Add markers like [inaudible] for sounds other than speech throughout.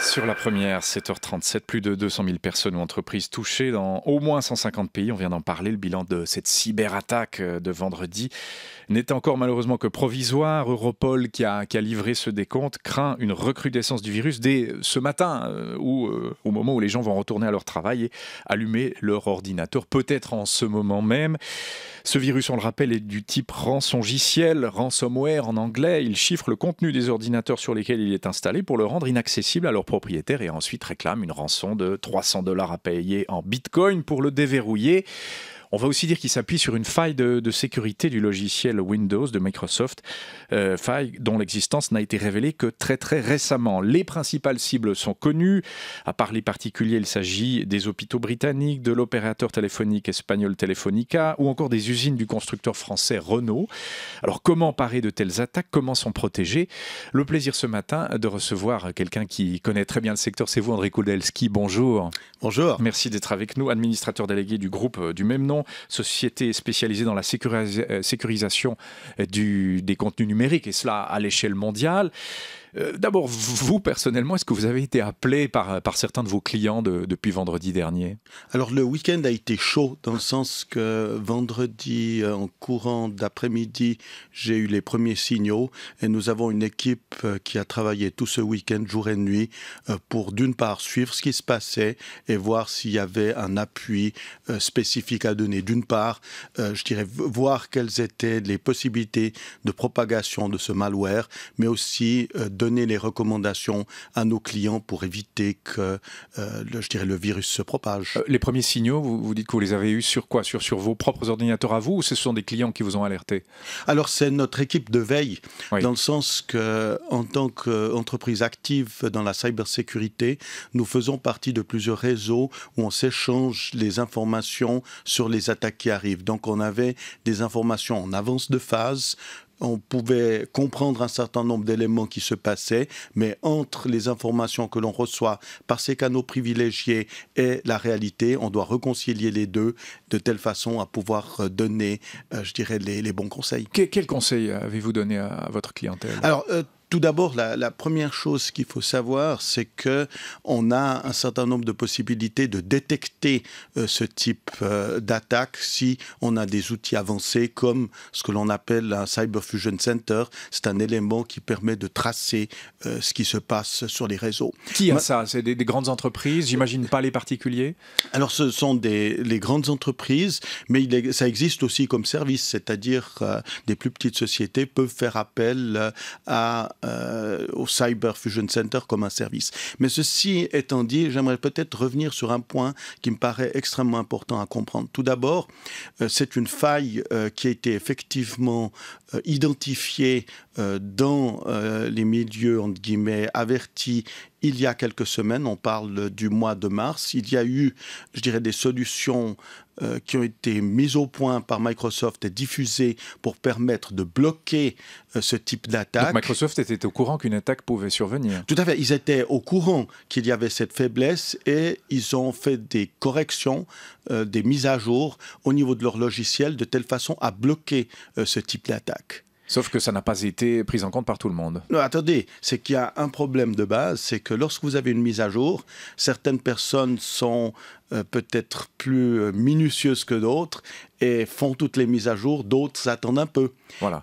Sur la première, 7h37, plus de 200 000 personnes ou entreprises touchées dans au moins 150 pays. On vient d'en parler. Le bilan de cette cyberattaque euh, de vendredi n'est encore malheureusement que provisoire. Europol, qui a, livré ce décompte, craint une recrudescence du virus dès ce matin, euh, ou euh, au moment où les gens vont retourner à leur travail et allumer leur ordinateur, peut-être en ce moment même. Ce virus, on le rappelle, est du type rançongiciel, ransomware en anglais. Il chiffre le contenu des ordinateurs sur lesquels il est installé pour le rendre inaccessible à leur propriétaire et ensuite réclame une rançon de 300 dollars à payer en bitcoin pour le déverrouiller. On va aussi dire qu'il s'appuie sur une faille de, sécurité du logiciel Windows de Microsoft, euh, faille dont l'existence n'a été révélée que très très récemment. Les principales cibles sont connues. À part les particuliers, il s'agit des hôpitaux britanniques, de l'opérateur téléphonique espagnol Telefonica ou encore des usines du constructeur français Renault. Alors comment parer de telles attaques Comment s'en protéger Le plaisir ce matin de recevoir quelqu'un qui connaît très bien le secteur, c'est vous André Koudelski. Bonjour. Bonjour. Merci d'être avec nous, administrateur délégué du groupe euh, du même nom société spécialisée dans la euh, sécurisation euh, des contenus numériques, et cela à l'échelle mondiale. Euh, d'abord, vous personnellement, est-ce que vous avez été appelé par, certains de vos clients depuis vendredi dernier Alors le week-end a été chaud dans le sens que vendredi, euh, en courant d'après-midi, j'ai eu les premiers signaux et nous avons une équipe euh, qui a travaillé tout ce week-end, jour et nuit, pour d'une part suivre ce qui se passait et voir s'il y avait un appui spécifique à donner. D'une part, je dirais voir quelles étaient les possibilités de propagation de ce malware, mais aussi de donner les recommandations à nos clients pour éviter que, euh, le, je dirais, le virus se propage. Euh, les premiers signaux, vous, dites que vous les avez eus sur quoi sur, sur vos propres ordinateurs à vous ou ce sont des clients qui vous ont alerté Alors, c'est notre équipe de veille, dans le sens que, en tant qu'entreprise active dans la cybersécurité, nous faisons partie de plusieurs réseaux où on s'échange les informations sur les attaques qui arrivent. Donc, on avait des informations en avance de phase on pouvait comprendre un certain nombre d'éléments qui se passaient, mais entre les informations que l'on reçoit par ces canaux privilégiés et la réalité, on doit réconcilier les deux de telle façon à pouvoir euh, donner, euh, je dirais, les, bons conseils. quel conseil avez-vous donné à, votre clientèle euh, tout d'abord, la, première chose qu'il faut savoir, c'est que on a un certain nombre de possibilités de détecter euh, ce type euh, d'attaque si on a des outils avancés comme ce que l'on appelle un cyber fusion center. C'est un élément qui permet de tracer euh, ce qui se passe sur les réseaux. Qui a ça C'est des, grandes entreprises. J'imagine pas les particuliers. Alors, ce sont des les grandes entreprises, mais il ça existe aussi comme service, c'est-à-dire des plus petites sociétés peuvent faire appel à euh, au Cyber Fusion Center comme un service. Mais ceci étant dit, j'aimerais peut-être revenir sur un point qui me paraît extrêmement important à comprendre. Tout d'abord, euh, c'est une faille euh, qui a été effectivement identifiée dans les milieux, entre guillemets, avertis il y a quelques semaines, on parle du mois de mars, il y a eu, je dirais, des solutions euh, qui ont été mises au point par Microsoft et diffusées pour permettre de bloquer euh, ce type d'attaque. Microsoft était au courant qu'une attaque pouvait survenir. Tout à fait, ils étaient au courant qu'il y avait cette faiblesse et ils ont fait des corrections, euh, des mises à jour au niveau de leur logiciel de telle façon à bloquer ce type d'attaque. Sauf que ça n'a pas été pris en compte par tout le monde. Non, attendez, c'est qu'il y a un problème de base, c'est que lorsque vous avez une mise à jour, certaines personnes sont euh, peut-être plus euh, minutieuses que d'autres et font toutes les mises à jour, d'autres attendent un peu.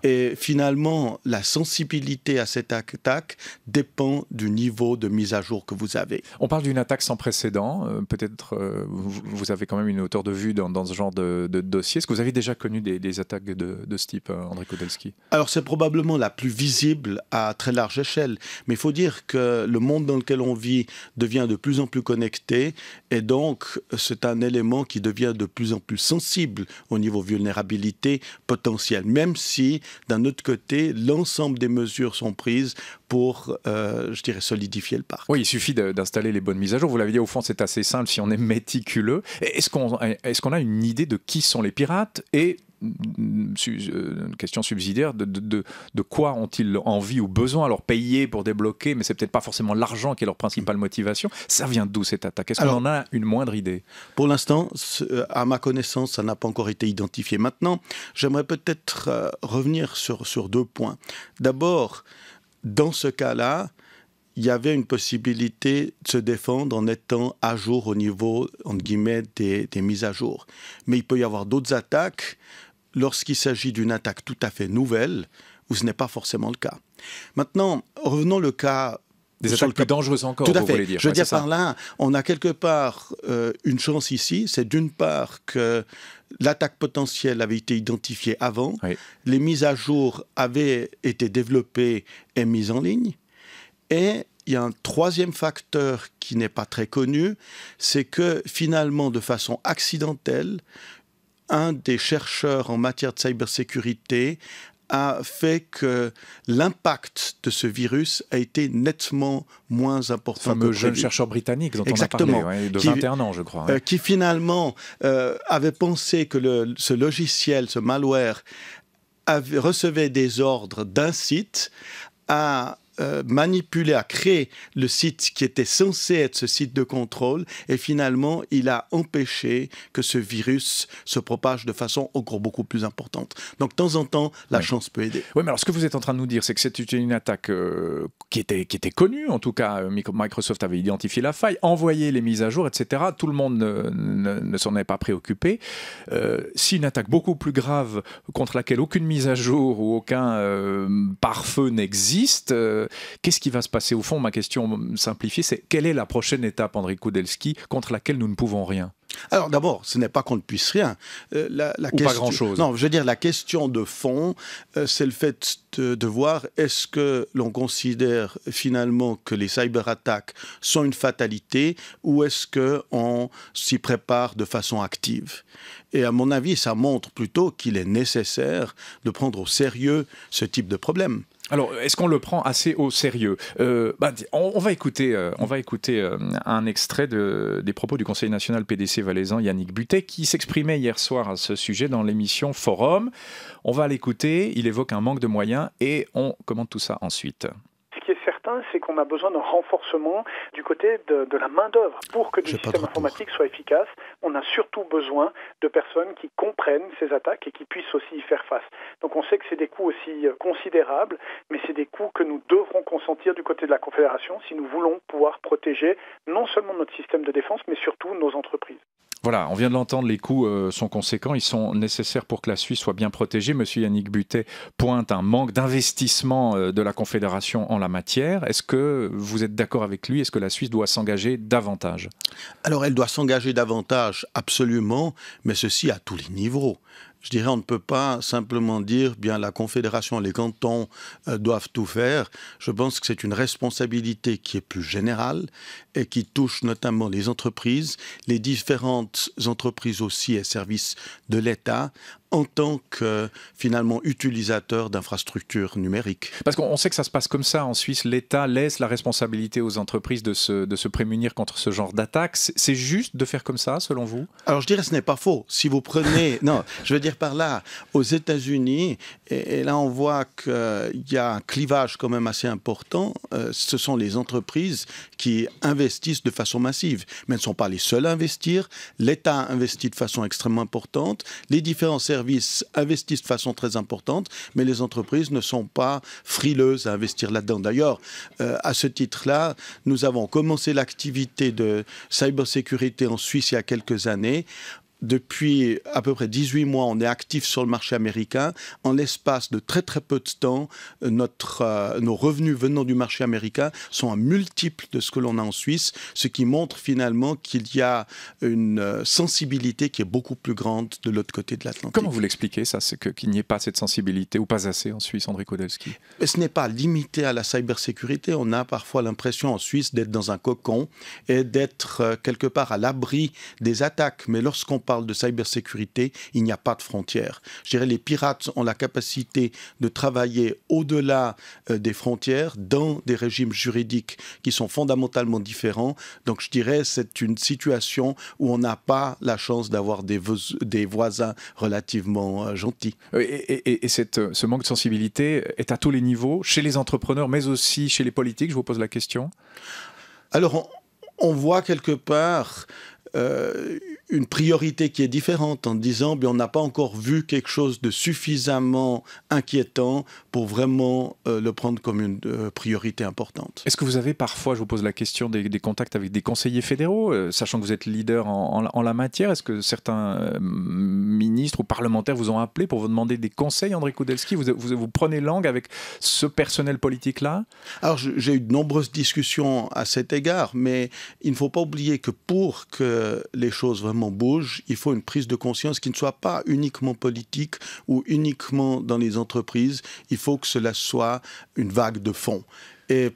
Et finalement, la sensibilité à cette attaque dépend du niveau de mise à jour que vous avez. On parle d'une attaque sans précédent. Euh, peut-être que euh, vous, avez quand même une hauteur de vue dans, ce genre de, dossier. Est-ce que vous avez déjà connu des, attaques de, de, ce type, euh, André Kodelski Alors c'est probablement la plus visible à très large échelle. Mais il faut dire que le monde dans lequel on vit devient de plus en plus connecté. Et donc c'est un élément qui devient de plus en plus sensible au niveau vulnérabilité potentielle, même si, d'un autre côté, l'ensemble des mesures sont prises pour, euh, je dirais, solidifier le parc. Oui, il suffit d'installer les bonnes mises à jour. Vous l'avez dit, au fond, c'est assez simple si on est méticuleux. Est-ce qu'on est a une idée de qui sont les pirates et euh, une question subsidiaire, de, de, de quoi ont-ils envie ou besoin Alors payer pour débloquer, mais c'est peut-être pas forcément l'argent qui est leur principale motivation. Ça vient d'où cette attaque Est-ce qu'on en a une moindre idée Pour l'instant, à ma connaissance, ça n'a pas encore été identifié. Maintenant, j'aimerais peut-être euh, revenir sur, sur deux points. D'abord, dans ce cas-là, il y avait une possibilité de se défendre en étant à jour au niveau, entre guillemets, des, des mises à jour. Mais il peut y avoir d'autres attaques lorsqu'il s'agit d'une attaque tout à fait nouvelle, où ce n'est pas forcément le cas. Maintenant, revenons le cas des attaques plus dangereuses encore, Tout à fait. Je veux dire par là, on a quelque part euh, une chance ici, c'est d'une part que l'attaque potentielle avait été identifiée avant, les mises à jour avaient été développées et mises en ligne, et il y a un troisième facteur qui n'est pas très connu, c'est que finalement, de façon accidentelle, un des chercheurs en matière de cybersécurité a fait que l'impact de ce virus a été nettement moins important que le jeune chercheur britannique dont Exactement. on a parlé, de ans, je crois. Euh, qui finalement euh, avait pensé que ce logiciel, ce malware, avait, recevait des ordres d'un site à euh, manipulé, a créé le site qui était censé être ce site de contrôle et finalement il a empêché que ce virus se propage de façon encore beaucoup plus importante. Donc de temps en temps, la chance peut aider. Oui, mais alors ce que vous êtes en train de nous dire, c'est que c'est une attaque euh, qui, était, qui était connue, en tout cas euh, Microsoft avait identifié la faille, envoyé les mises à jour, etc. Tout le monde ne, ne, s'en est pas préoccupé. si une attaque beaucoup plus grave contre laquelle aucune mise à jour ou aucun pare-feu n'existe, euh, qu'est-ce qui va se passer Au fond, ma question simplifiée, c'est quelle est la prochaine étape, André Kudelski contre laquelle nous ne pouvons rien alors d'abord, ce n'est pas qu'on ne puisse rien. Euh, ou pas grand-chose. Non, je veux dire, la question de fond, euh, c'est le fait de, de voir est-ce que l'on considère finalement que les cyberattaques sont une fatalité ou est-ce qu'on s'y prépare de façon active et à mon avis, ça montre plutôt qu'il est nécessaire de prendre au sérieux ce type de problème. Alors, est-ce qu'on le prend assez au sérieux euh, bah, on, va écouter, euh, on va écouter euh, un extrait des propos du Conseil national PDC valaisan Yannick Butet qui s'exprimait hier soir à ce sujet dans l'émission Forum. On va l'écouter, il évoque un manque de moyens et on commente tout ça ensuite Ce qui est certain, c'est qu'on a besoin d'un renforcement du côté de, la main-d'œuvre pour que le système informatique soit efficace on a surtout besoin de personnes qui comprennent ces attaques et qui puissent aussi y faire face. Donc on sait que c'est des coûts aussi euh, considérables, mais c'est des coûts que nous devrons consentir du côté de la Confédération si nous voulons pouvoir protéger non seulement notre système de défense, mais surtout nos entreprises. Voilà, on vient de l'entendre, les coûts euh, sont conséquents, ils sont nécessaires pour que la Suisse soit bien protégée. Monsieur Yannick Butet pointe un manque d'investissement euh, de la Confédération en la matière. Est-ce que vous êtes d'accord avec lui Est-ce que la Suisse doit s'engager davantage Alors elle doit s'engager davantage, absolument, mais ceci à tous les niveaux je dirais, on ne peut pas simplement dire, eh bien, la Confédération, les cantons euh, doivent tout faire. Je pense que c'est une responsabilité qui est plus générale et qui touche notamment les entreprises, les différentes entreprises aussi et services de l'État, en tant que finalement utilisateur d'infrastructures numériques. Parce qu'on sait que ça se passe comme ça en Suisse, l'État laisse la responsabilité aux entreprises de se, prémunir contre ce genre d'attaques. C'est juste de faire comme ça, selon vous Alors je dirais ce n'est pas faux. Si vous prenez, [laughs] non, je veux dire par là, aux États-Unis, et, là on voit qu'il y a un clivage quand même assez important. Euh, ce sont les entreprises qui investissent de façon massive, mais elles ne sont pas les seules à investir. L'État investit de façon extrêmement importante. Les différents investissent de façon très importante, mais les entreprises ne sont pas frileuses à investir là-dedans. D'ailleurs, euh, à ce titre-là, nous avons commencé l'activité de cybersécurité en Suisse il y a quelques années depuis à peu près 18 mois, on est actif sur le marché américain. En l'espace de très très peu de temps, euh, notre, euh, nos revenus venant du marché américain sont un multiple de ce que l'on a en Suisse, ce qui montre finalement qu'il y a une euh, sensibilité qui est beaucoup plus grande de l'autre côté de l'Atlantique. Comment vous l'expliquez ça, c'est qu'il n'y ait pas cette sensibilité ou pas assez en Suisse, André Kodelski Ce n'est pas limité à la cybersécurité. On a parfois l'impression en Suisse d'être dans un cocon et d'être quelque part à l'abri des attaques. Mais lorsqu'on parle de cybersécurité, il n'y a pas de frontières. Je dirais les pirates ont la capacité de travailler au-delà euh, des frontières, dans des régimes juridiques qui sont fondamentalement différents. Donc je dirais c'est une situation où on n'a pas la chance d'avoir des, des, voisins relativement euh, gentils. Et, cette, euh, ce manque de sensibilité est à tous les niveaux, chez les entrepreneurs, mais aussi chez les politiques. Je vous pose la question. Alors on, voit quelque part une priorité qui est différente en disant bien, on n'a pas encore vu quelque chose de suffisamment inquiétant pour vraiment euh, le prendre comme une euh, priorité importante. Est-ce que vous avez parfois, je vous pose la question, des, contacts avec des conseillers fédéraux, euh, sachant que vous êtes leader en, la matière Est-ce que certains ministres ou parlementaires vous ont appelé pour vous demander des conseils, André Koudelski vous, vous, vous, prenez langue avec ce personnel politique-là Alors j'ai eu de nombreuses discussions à cet égard, mais il ne faut pas oublier que pour que les choses vraiment bouge, il faut une prise de conscience qui ne soit pas uniquement politique ou uniquement dans les entreprises. Il faut que cela soit une vague de fond. Et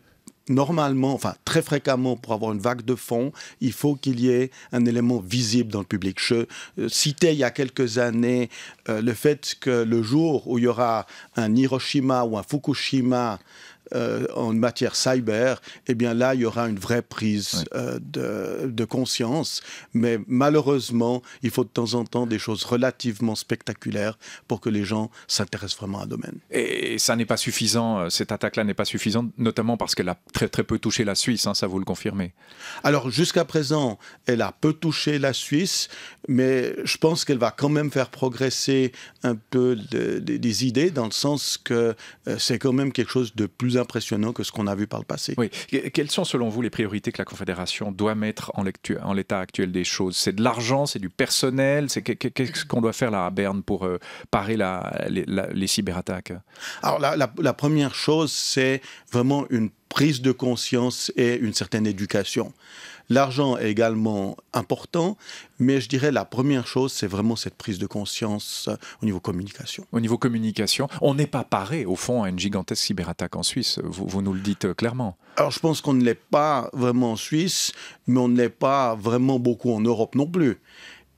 normalement, enfin très fréquemment, pour avoir une vague de fond, il faut qu'il y ait un élément visible dans le public. Je euh, citais il y a quelques années euh, le fait que le jour où il y aura un Hiroshima ou un Fukushima euh, en matière cyber, eh bien là, il y aura une vraie prise euh, de, conscience. Mais malheureusement, il faut de temps en temps des choses relativement spectaculaires pour que les gens s'intéressent vraiment à un domaine. Et ça n'est pas suffisant, euh, cette attaque-là n'est pas suffisante, notamment parce qu'elle a très très peu touché la Suisse, hein, ça vous le confirmez. Alors jusqu'à présent, elle a peu touché la Suisse, mais je pense qu'elle va quand même faire progresser un peu des idées, dans le sens que c'est quand même quelque chose de plus impressionnant que ce qu'on a vu par le passé. Quelles sont selon vous les priorités que la Confédération doit mettre en l'état actuel des choses C'est de l'argent, c'est du personnel, qu'est-ce qu'on doit faire là à Berne pour euh, parer les, cyberattaques Alors la, la première chose, c'est vraiment une prise de conscience et une certaine éducation. L'argent est également important, mais je dirais la première chose, c'est vraiment cette prise de conscience euh, au niveau communication. Au niveau communication, on n'est pas paré, au fond, à une gigantesque cyberattaque en Suisse. Vous, nous le dites euh, clairement. Alors, je pense qu'on ne l'est pas vraiment en Suisse, mais on ne l'est pas vraiment beaucoup en Europe non plus.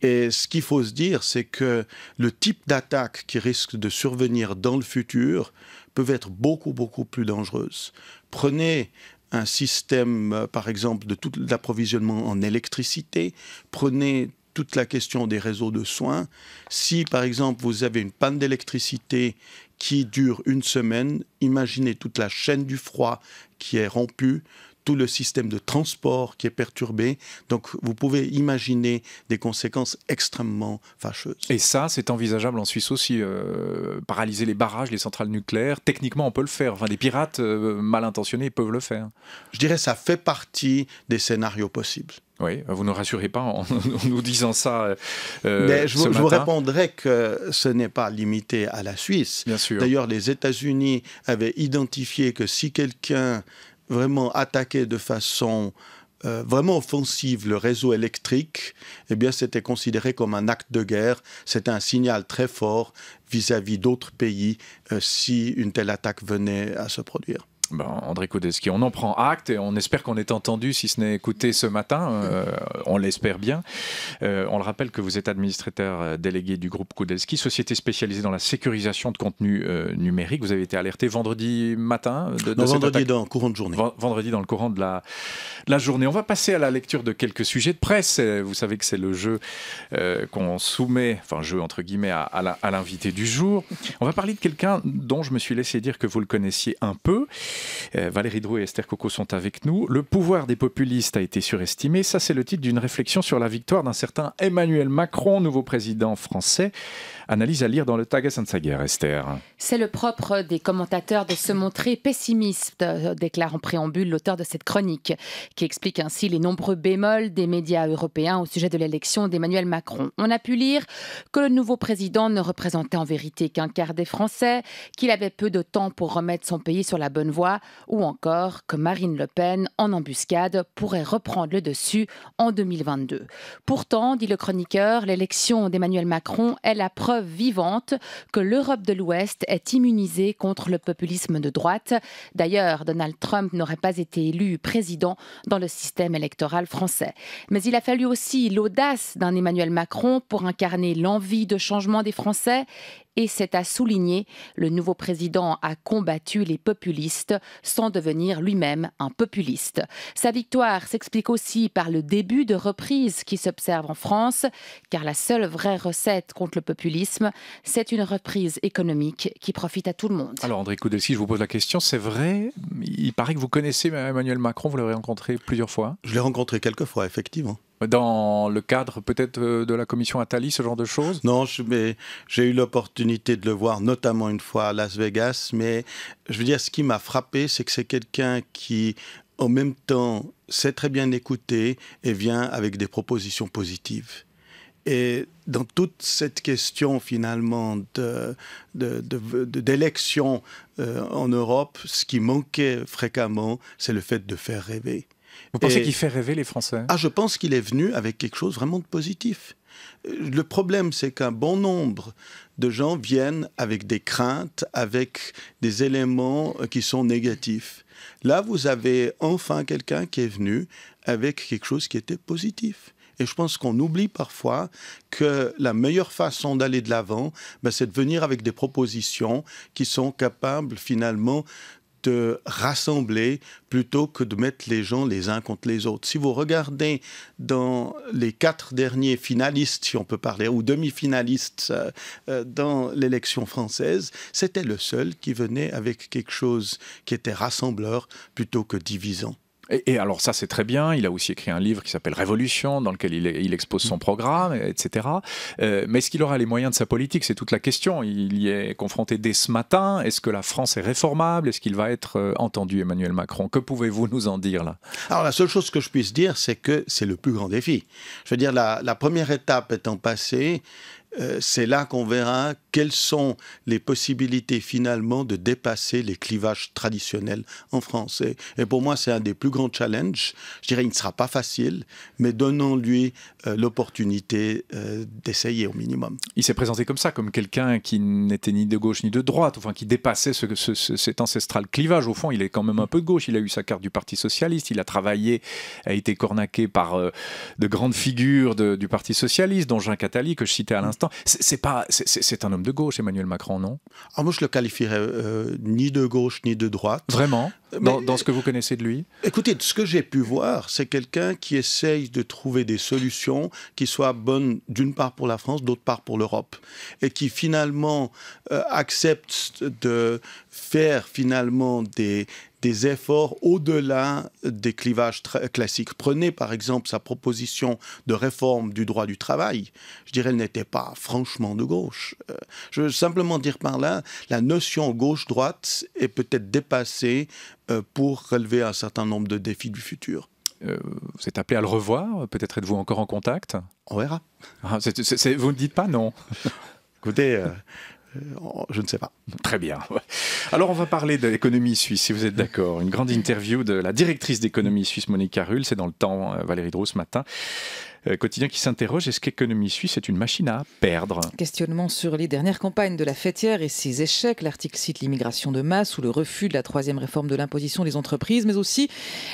Et ce qu'il faut se dire, c'est que le type d'attaque qui risque de survenir dans le futur peut être beaucoup, beaucoup plus dangereuse. Prenez un système, euh, par exemple, de tout l'approvisionnement en électricité. Prenez toute la question des réseaux de soins. Si, par exemple, vous avez une panne d'électricité qui dure une semaine, imaginez toute la chaîne du froid qui est rompue, tout le système de transport qui est perturbé. Donc vous pouvez imaginer des conséquences extrêmement fâcheuses. Et ça, c'est envisageable en Suisse aussi. Euh, paralyser les barrages, les centrales nucléaires, techniquement on peut le faire. Enfin, des pirates euh, mal intentionnés peuvent le faire. Je dirais ça fait partie des scénarios possibles. Oui, bah, vous ne rassurez pas [laughs] en, nous disant ça. Euh, Mais je, vous, je, vous, répondrai que ce n'est pas limité à la Suisse. D'ailleurs, les États-Unis avaient identifié que si quelqu'un vraiment attaquer de façon euh, vraiment offensive le réseau électrique, eh bien, c'était considéré comme un acte de guerre. C'était un signal très fort vis-à-vis d'autres pays euh, si une telle attaque venait à se produire ben, André Koudeski, on en prend acte et on espère qu'on est entendu, si ce n'est écouté ce matin. Euh, on l'espère bien. Euh, on le rappelle que vous êtes administrateur euh, délégué du groupe Koudeski, société spécialisée dans la sécurisation de contenu numérique. Vous avez été alerté vendredi matin de, vendredi attaque. dans le courant de journée. Vendredi dans le courant de la, la journée. On va passer à la lecture de quelques sujets de presse. Vous savez que c'est le jeu qu'on soumet, enfin jeu entre guillemets, à, à l'invité du jour. On va parler de quelqu'un dont je me suis laissé dire que vous le connaissiez un peu. Euh, Valérie Drouet et Esther Coco sont avec nous. Le pouvoir des populistes a été surestimé. Ça, c'est le titre d'une réflexion sur la victoire d'un certain Emmanuel Macron, nouveau président français. Analyse à lire dans le Tagesanzeiger, Esther. C'est le propre des commentateurs de se montrer pessimiste, euh, déclare en préambule l'auteur de cette chronique, qui explique ainsi les nombreux bémols des médias européens au sujet de l'élection d'Emmanuel Macron. On a pu lire que le nouveau président ne représentait en vérité qu'un quart des Français, qu'il avait peu de temps pour remettre son pays sur la bonne voie ou encore que Marine Le Pen, en embuscade, pourrait reprendre le dessus en 2022. Pourtant, dit le chroniqueur, l'élection d'Emmanuel Macron est la preuve vivante que l'Europe de l'Ouest est immunisée contre le populisme de droite. D'ailleurs, Donald Trump n'aurait pas été élu président dans le système électoral français. Mais il a fallu aussi l'audace d'un Emmanuel Macron pour incarner l'envie de changement des Français et c'est à souligner, le nouveau président a combattu les populistes sans devenir lui-même un populiste. Sa victoire s'explique aussi par le début de reprise qui s'observe en France, car la seule vraie recette contre le populisme, c'est une reprise économique qui profite à tout le monde. Alors André Koudelsi, je vous pose la question, c'est vrai, il paraît que vous connaissez Emmanuel Macron, vous l'avez rencontré plusieurs fois Je l'ai rencontré quelques fois, effectivement dans le cadre peut-être euh, de la commission Attali, ce genre de choses Non, j'ai eu l'opportunité de le voir notamment une fois à Las Vegas, mais je veux dire, ce qui m'a frappé, c'est que c'est quelqu'un qui, en même temps, sait très bien écouter et vient avec des propositions positives. Et dans toute cette question finalement d'élection de, euh, en Europe, ce qui manquait fréquemment, c'est le fait de faire rêver. Vous pensez qu'il fait rêver les Français Ah, je pense qu'il est venu avec quelque chose vraiment de positif. Euh, le problème, c'est qu'un bon nombre de gens viennent avec des craintes, avec des éléments euh, qui sont négatifs. Là, vous avez enfin quelqu'un qui est venu avec quelque chose qui était positif. Et je pense qu'on oublie parfois que la meilleure façon d'aller de l'avant, ben, c'est de venir avec des propositions qui sont capables finalement de rassembler plutôt que de mettre les gens les uns contre les autres. Si vous regardez dans les quatre derniers finalistes, si on peut parler, ou demi-finalistes euh, euh, dans l'élection française, c'était le seul qui venait avec quelque chose qui était rassembleur plutôt que divisant. Et, alors ça c'est très bien, il a aussi écrit un livre qui s'appelle Révolution, dans lequel il, expose son mm. programme, etc. Euh, mais est-ce qu'il aura les moyens de sa politique C'est toute la question. Il y est confronté dès ce matin. Est-ce que la France est réformable Est-ce qu'il va être euh, entendu, Emmanuel Macron Que pouvez-vous nous en dire là Alors la seule chose que je puisse dire, c'est que c'est le plus grand défi. Je veux dire, la, la première étape étant passée, euh, c'est là qu'on verra quelles sont les possibilités finalement de dépasser les clivages traditionnels en France. Et, pour moi, c'est un des plus grands challenges. Je dirais, il ne sera pas facile, mais donnons-lui euh, l'opportunité euh, d'essayer au minimum. Il s'est présenté comme ça, comme quelqu'un qui n'était ni de gauche ni de droite, enfin qui dépassait cet ancestral clivage. Au fond, il est quand même un peu de gauche. Il a eu sa carte du Parti socialiste, il a travaillé, a été cornaqué par de grandes figures du Parti socialiste, dont Jean Catali, que je citais à mm. l'instant c'est pas, c'est un homme de gauche, Emmanuel Macron, non ah, Moi, je le qualifierais euh, ni de gauche ni de droite. Vraiment euh, dans, ce que vous connaissez de lui Écoutez, ce que j'ai pu voir, c'est quelqu'un qui essaye de trouver des solutions qui soient bonnes d'une part pour la France, d'autre part pour l'Europe, et qui finalement euh, accepte de faire finalement des, des efforts au-delà des clivages classiques. Prenez par exemple sa proposition de réforme du droit du travail. Je dirais, elle n'était pas franchement de gauche. Euh, je veux simplement dire par là, la notion gauche-droite est peut-être dépassée euh, pour relever un certain nombre de défis du futur. c'est euh, vous êtes appelé à le revoir Peut-être êtes-vous encore en contact On verra. Ah, vous ne dites pas non [laughs] Écoutez, euh, je ne sais pas. Très bien. [laughs] Alors on va parler de l'économie suisse, si vous êtes d'accord. Une grande interview de la directrice d'économie suisse, Monique Carul, c'est dans le temps, euh, Valérie Droux, ce matin. Euh, quotidien qui s'interroge est-ce qu'économie suisse est une machine à perdre Questionnement sur les dernières campagnes de la fêtière et ses échecs. L'article cite l'immigration de masse ou le refus de la troisième réforme de l'imposition des entreprises, mais aussi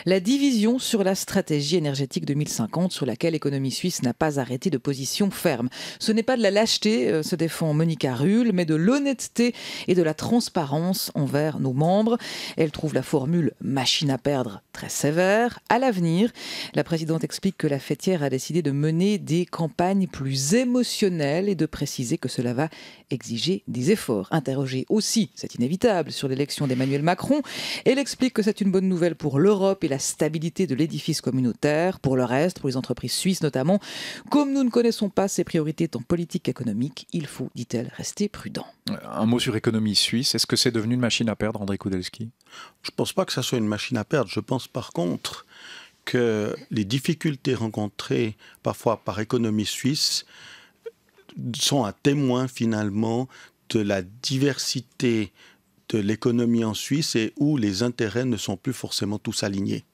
la division sur la stratégie énergétique 2050 sur laquelle économie suisse n'a pas arrêté de position ferme. Ce n'est pas de la lâcheté, euh, se défend Monica Ruhl, mais de l'honnêteté et de la transparence envers nos membres. Elle trouve la formule machine à perdre très sévère. À l'avenir, la présidente explique que la fêtière a décidé de mener des campagnes plus émotionnelles et de préciser que cela va exiger des efforts. Interrogée aussi, c'est inévitable, sur l'élection d'Emmanuel Macron, elle explique que c'est une bonne nouvelle pour l'Europe et la stabilité de l'édifice communautaire, pour le reste, pour les entreprises suisses notamment. Comme nous ne connaissons pas ses priorités en politique économique, il faut, dit-elle, rester prudent. Un mot sur l'économie suisse. Est-ce que c'est devenu une machine à perdre, André Koudelski Je ne pense pas que ça soit une machine à perdre. Je pense par contre les difficultés rencontrées parfois par l'économie suisse sont un témoin finalement de la diversité de l'économie en Suisse et où les intérêts ne sont plus forcément tous alignés.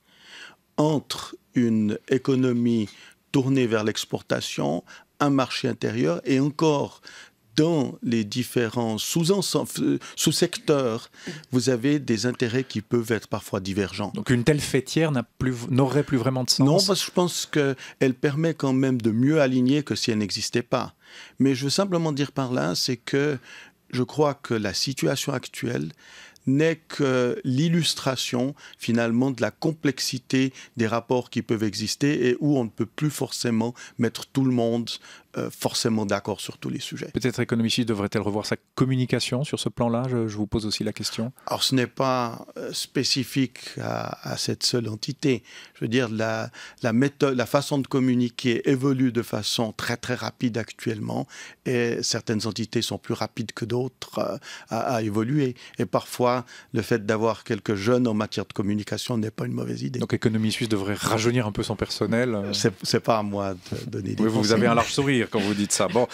Entre une économie tournée vers l'exportation, un marché intérieur et encore dans les différents euh, sous-secteurs, sous vous avez des intérêts qui peuvent être parfois divergents. Donc une telle fêtière n'aurait plus, plus, vraiment de sens Non, parce que je pense qu'elle permet quand même de mieux aligner que si elle n'existait pas. Mais je veux simplement dire par là, c'est que je crois que la situation actuelle n'est que l'illustration finalement de la complexité des rapports qui peuvent exister et où on ne peut plus forcément mettre tout le monde euh, forcément d'accord sur tous les sujets. Peut-être suisse devrait-elle revoir sa communication sur ce plan-là je, vous pose aussi la question. Alors ce n'est pas euh, spécifique à, cette seule entité. Je veux dire, la, la, méthode, la façon de communiquer évolue de façon très très rapide actuellement et certaines entités sont plus rapides que d'autres euh, à, évoluer. Et parfois, le fait d'avoir quelques jeunes en matière de communication n'est pas une mauvaise idée. Donc Économie Suisse devrait rajeunir un peu son personnel. C'est pas à moi de donner des oui, Vous avez un large sourire quand vous dites ça. Bon,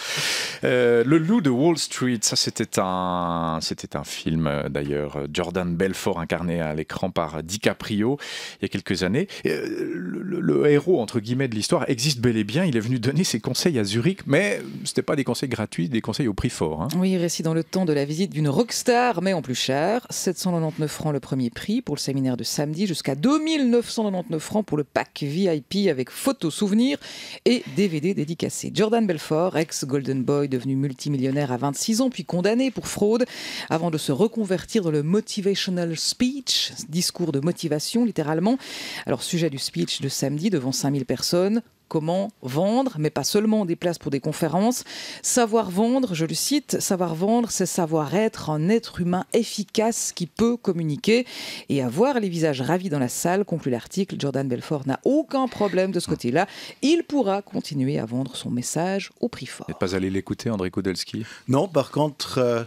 euh, Le Loup de Wall Street, ça c'était un, c'était un film euh, d'ailleurs. Euh, Jordan Belfort incarné à l'écran par DiCaprio il y a quelques années. Le, le, héros entre guillemets de l'histoire existe bel et bien. Il est venu donner ses conseils à Zurich, mais c'était pas des conseils gratuits, des conseils au prix fort. Hein. Oui, récit dans le temps de la visite d'une rockstar, mais en plus cher. 799 francs le premier prix pour le séminaire de samedi, jusqu'à 2999 francs pour le pack VIP avec photos, souvenirs et DVD dédicacés. Jordan Belfort, ex-Golden Boy devenu multimillionnaire à 26 ans, puis condamné pour fraude, avant de se reconvertir dans le motivational speech, discours de motivation littéralement. Alors sujet du speech de samedi devant 5000 personnes, comment vendre, mais pas seulement des places pour des conférences. Savoir vendre, je le cite, savoir vendre, c'est savoir être un être humain efficace qui peut communiquer et avoir les visages ravis dans la salle, conclut l'article. Jordan Belfort n'a aucun problème de ce côté-là. Il pourra continuer à vendre son message au prix fort. n'êtes pas allé l'écouter, André Kudelski Non, par contre, euh,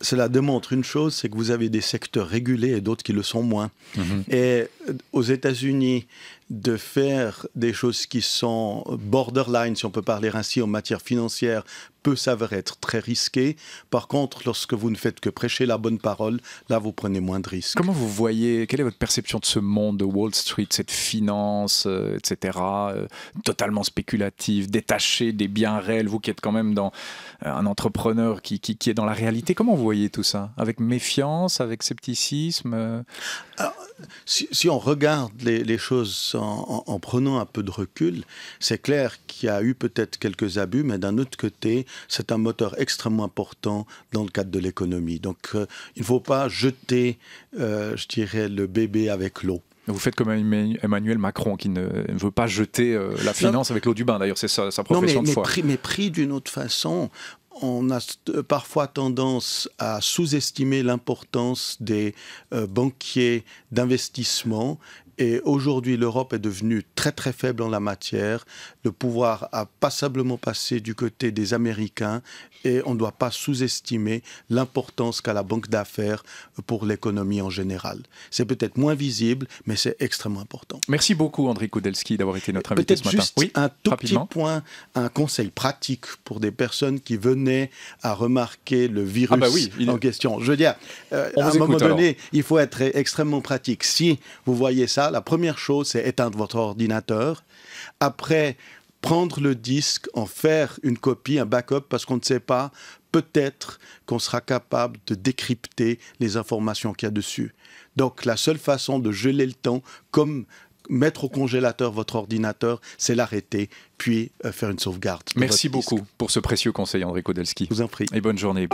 cela démontre une chose, c'est que vous avez des secteurs régulés et d'autres qui le sont moins. Mhm. Et euh, aux États-Unis, de faire des choses qui sont borderline, si on peut parler ainsi, en matière financière, peut s'avérer être très risqué. Par contre, lorsque vous ne faites que prêcher la bonne parole, là, vous prenez moins de risques. Comment vous voyez, quelle est votre perception de ce monde de Wall Street, cette finance, euh, etc., euh, totalement spéculative, détachée des biens réels, vous qui êtes quand même dans euh, un entrepreneur qui, qui, est dans la réalité, comment vous voyez tout ça Avec méfiance, avec scepticisme ah, si, on regarde les, les choses en, prenant un peu de recul, c'est clair qu'il y a eu peut-être quelques abus, mais d'un autre côté, c'est un moteur extrêmement important dans le cadre de l'économie. Donc euh, il ne faut pas jeter, euh, je dirais, le bébé avec l'eau. Vous faites comme Emmanuel Macron qui ne veut pas jeter euh, la finance avec l'eau du bain. D'ailleurs, c'est sa, sa, profession mais, de foi. pris, d'une autre façon, on a parfois tendance à sous-estimer l'importance des banquiers d'investissement et aujourd'hui, l'Europe est devenue très très faible en la matière. Le pouvoir a passablement passé du côté des Américains et on ne doit pas sous-estimer l'importance qu'a la banque d'affaires pour l'économie en général. C'est peut-être moins visible, mais c'est extrêmement important. Merci beaucoup, André Koudelski, d'avoir été notre invité ce matin. un tout petit point, un conseil pratique pour des personnes qui venaient à remarquer le virus ah bah oui, il... en question. Je veux dire, euh, à un moment donné, il faut être extrêmement pratique. Si vous voyez ça, la première chose, c'est éteindre votre ordinateur. Après, prendre le disque, en faire une copie, un backup, parce qu'on ne sait pas, peut-être qu'on sera capable de décrypter les informations qu'il y a dessus. Donc la seule façon de geler le temps, comme mettre au congélateur votre ordinateur, c'est l'arrêter, puis euh, faire une sauvegarde. Merci beaucoup pour ce précieux conseil, André Kodelski. vous en prie. Et bonne journée.